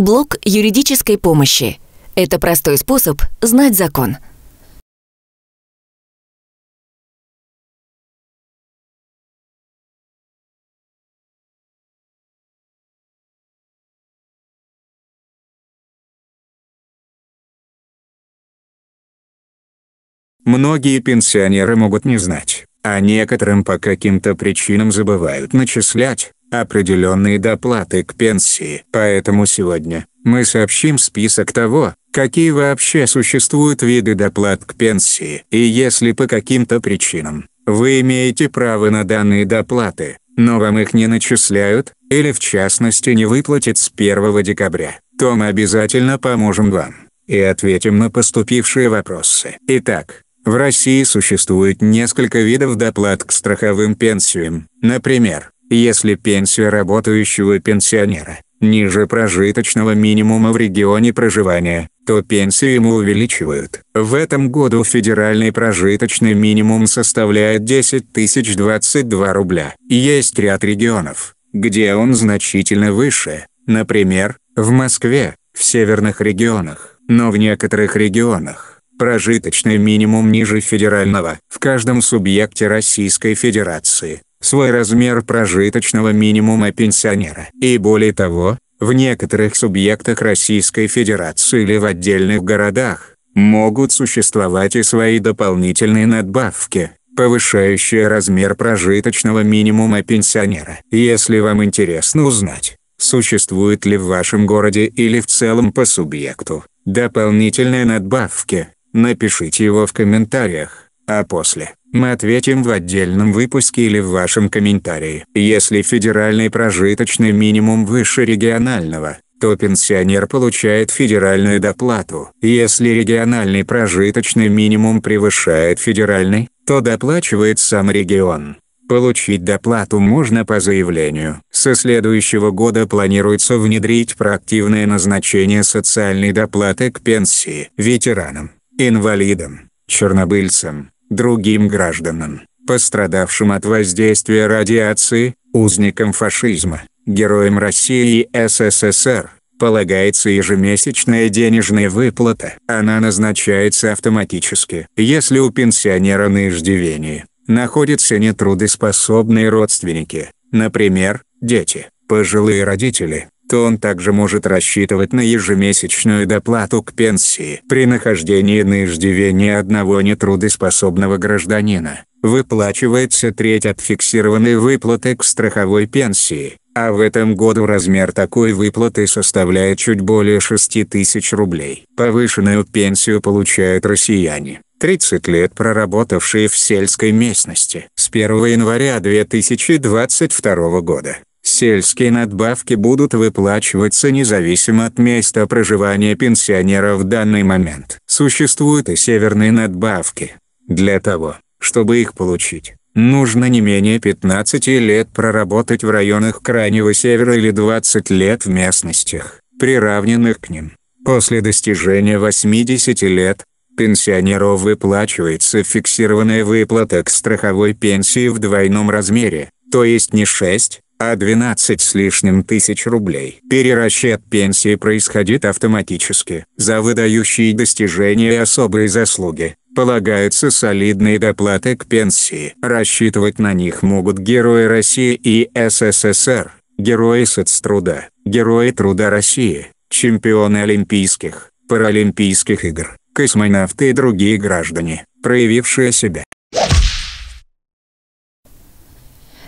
Блок юридической помощи. Это простой способ знать закон. Многие пенсионеры могут не знать, а некоторым по каким-то причинам забывают начислять определенные доплаты к пенсии. Поэтому сегодня мы сообщим список того, какие вообще существуют виды доплат к пенсии. И если по каким-то причинам вы имеете право на данные доплаты, но вам их не начисляют, или в частности не выплатят с 1 декабря, то мы обязательно поможем вам и ответим на поступившие вопросы. Итак, в России существует несколько видов доплат к страховым пенсиям. Например, если пенсия работающего пенсионера ниже прожиточного минимума в регионе проживания, то пенсию ему увеличивают. В этом году федеральный прожиточный минимум составляет 10 022 рубля. Есть ряд регионов, где он значительно выше, например, в Москве, в северных регионах, но в некоторых регионах прожиточный минимум ниже федерального в каждом субъекте Российской Федерации свой размер прожиточного минимума пенсионера. И более того, в некоторых субъектах Российской Федерации или в отдельных городах, могут существовать и свои дополнительные надбавки, повышающие размер прожиточного минимума пенсионера. Если вам интересно узнать, существует ли в вашем городе или в целом по субъекту дополнительные надбавки, напишите его в комментариях а после. Мы ответим в отдельном выпуске или в вашем комментарии. Если федеральный прожиточный минимум выше регионального, то пенсионер получает федеральную доплату. Если региональный прожиточный минимум превышает федеральный, то доплачивает сам регион. Получить доплату можно по заявлению. Со следующего года планируется внедрить проактивное назначение социальной доплаты к пенсии ветеранам, инвалидам, чернобыльцам, другим гражданам, пострадавшим от воздействия радиации, узникам фашизма, героям России и СССР, полагается ежемесячная денежная выплата. Она назначается автоматически, если у пенсионера на иждивении находятся нетрудоспособные родственники, например, дети, пожилые родители то он также может рассчитывать на ежемесячную доплату к пенсии. При нахождении на иждивении одного нетрудоспособного гражданина выплачивается треть от фиксированной выплаты к страховой пенсии, а в этом году размер такой выплаты составляет чуть более 6 тысяч рублей. Повышенную пенсию получают россияне. 30 лет проработавшие в сельской местности с 1 января 2022 года. Сельские надбавки будут выплачиваться независимо от места проживания пенсионера в данный момент. Существуют и северные надбавки. Для того, чтобы их получить, нужно не менее 15 лет проработать в районах Крайнего Севера или 20 лет в местностях, приравненных к ним. После достижения 80 лет, пенсионеру выплачивается фиксированная выплата к страховой пенсии в двойном размере, то есть не 6, а 12 с лишним тысяч рублей. Перерасчет пенсии происходит автоматически. За выдающие достижения и особые заслуги полагаются солидные доплаты к пенсии. Рассчитывать на них могут герои России и СССР, герои соцтруда, герои труда России, чемпионы Олимпийских, Паралимпийских игр, космонавты и другие граждане, проявившие себя.